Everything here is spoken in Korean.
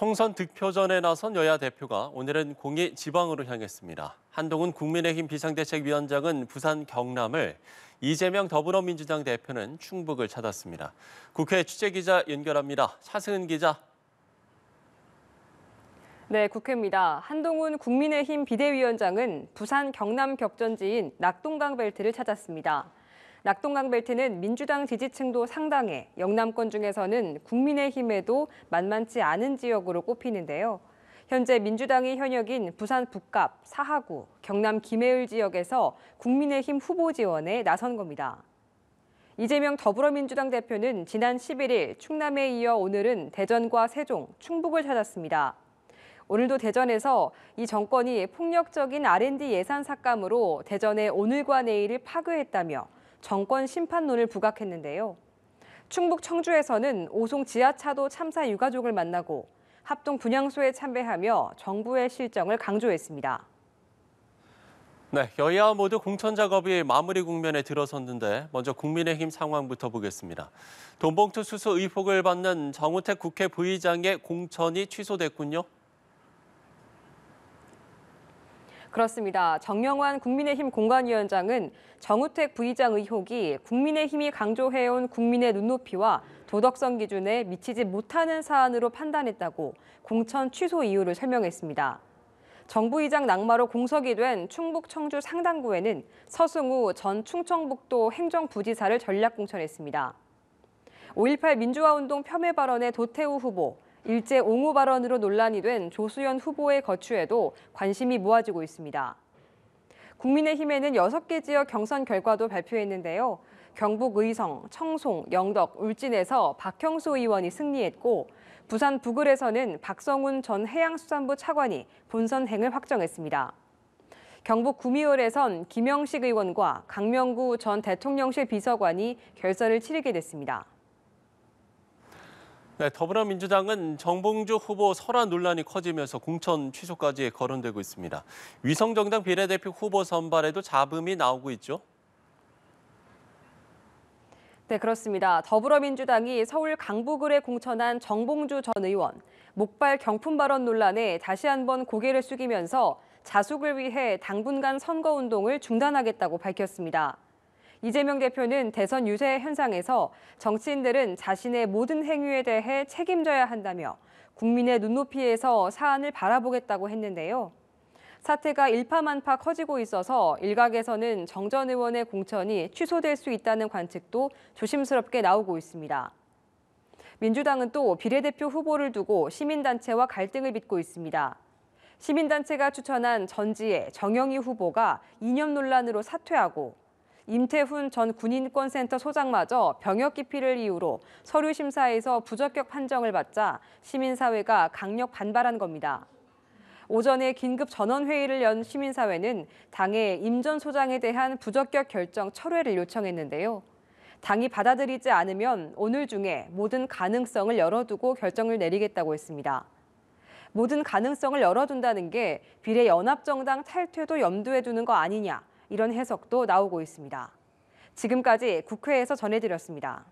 총선 득표전에 나선 여야 대표가 오늘은 공이 지방으로 향했습니다. 한동훈 국민의힘 비상대책위원장은 부산 경남을, 이재명 더불어민주당 대표는 충북을 찾았습니다. 국회 취재기자 연결합니다. 차승은 기자. 네, 국회입니다. 한동훈 국민의힘 비대위원장은 부산 경남 격전지인 낙동강 벨트를 찾았습니다. 낙동강 벨트는 민주당 지지층도 상당해 영남권 중에서는 국민의힘에도 만만치 않은 지역으로 꼽히는데요. 현재 민주당의 현역인 부산 북갑, 사하구, 경남 김해을 지역에서 국민의힘 후보 지원에 나선 겁니다. 이재명 더불어민주당 대표는 지난 11일 충남에 이어 오늘은 대전과 세종, 충북을 찾았습니다. 오늘도 대전에서 이 정권이 폭력적인 R&D 예산 삭감으로 대전의 오늘과 내일을 파괴했다며 정권 심판론을 부각했는데요. 충북 청주에서는 오송 지하차도 참사 유가족을 만나고 합동 분향소에 참배하며 정부의 실정을 강조했습니다. 네, 여야 모두 공천 작업이 마무리 국면에 들어섰는데 먼저 국민의힘 상황부터 보겠습니다. 돈봉투 수수 의혹을 받는 정우택 국회 부의장의 공천이 취소됐군요. 그렇습니다. 정영환 국민의힘 공관위원장은 정우택 부의장 의혹이 국민의힘이 강조해온 국민의 눈높이와 도덕성 기준에 미치지 못하는 사안으로 판단했다고 공천 취소 이유를 설명했습니다. 정부의장 낙마로 공석이 된 충북 청주 상당구에는 서승우 전 충청북도 행정부지사를 전략 공천했습니다. 5.18 민주화운동 폄훼 발언의 도태우 후보, 일제 옹호 발언으로 논란이 된 조수연 후보의 거취에도 관심이 모아지고 있습니다. 국민의힘에는 6개 지역 경선 결과도 발표했는데요. 경북 의성, 청송, 영덕, 울진에서 박형수 의원이 승리했고 부산 북을에서는 박성훈 전 해양수산부 차관이 본선행을 확정했습니다. 경북 구미월에선 김영식 의원과 강명구 전 대통령실 비서관이 결선을 치르게 됐습니다. 네, 더불어민주당은 정봉주 후보 설화 논란이 커지면서 공천 취소까지 거론되고 있습니다. 위성정당 비례대표 후보 선발에도 잡음이 나오고 있죠. 네, 그렇습니다. 더불어민주당이 서울 강북을에 공천한 정봉주 전 의원, 목발 경품 발언 논란에 다시 한번 고개를 숙이면서 자숙을 위해 당분간 선거운동을 중단하겠다고 밝혔습니다. 이재명 대표는 대선 유세 현상에서 정치인들은 자신의 모든 행위에 대해 책임져야 한다며 국민의 눈높이에서 사안을 바라보겠다고 했는데요. 사태가 일파만파 커지고 있어서 일각에서는 정전 의원의 공천이 취소될 수 있다는 관측도 조심스럽게 나오고 있습니다. 민주당은 또 비례대표 후보를 두고 시민단체와 갈등을 빚고 있습니다. 시민단체가 추천한 전지혜, 정영희 후보가 이념 논란으로 사퇴하고 임태훈 전 군인권센터 소장마저 병역 기피를 이유로 서류 심사에서 부적격 판정을 받자 시민사회가 강력 반발한 겁니다. 오전에 긴급 전원회의를 연 시민사회는 당에 임전 소장에 대한 부적격 결정 철회를 요청했는데요. 당이 받아들이지 않으면 오늘 중에 모든 가능성을 열어두고 결정을 내리겠다고 했습니다. 모든 가능성을 열어둔다는 게 비례연합정당 탈퇴도 염두에 두는 거 아니냐, 이런 해석도 나오고 있습니다. 지금까지 국회에서 전해드렸습니다.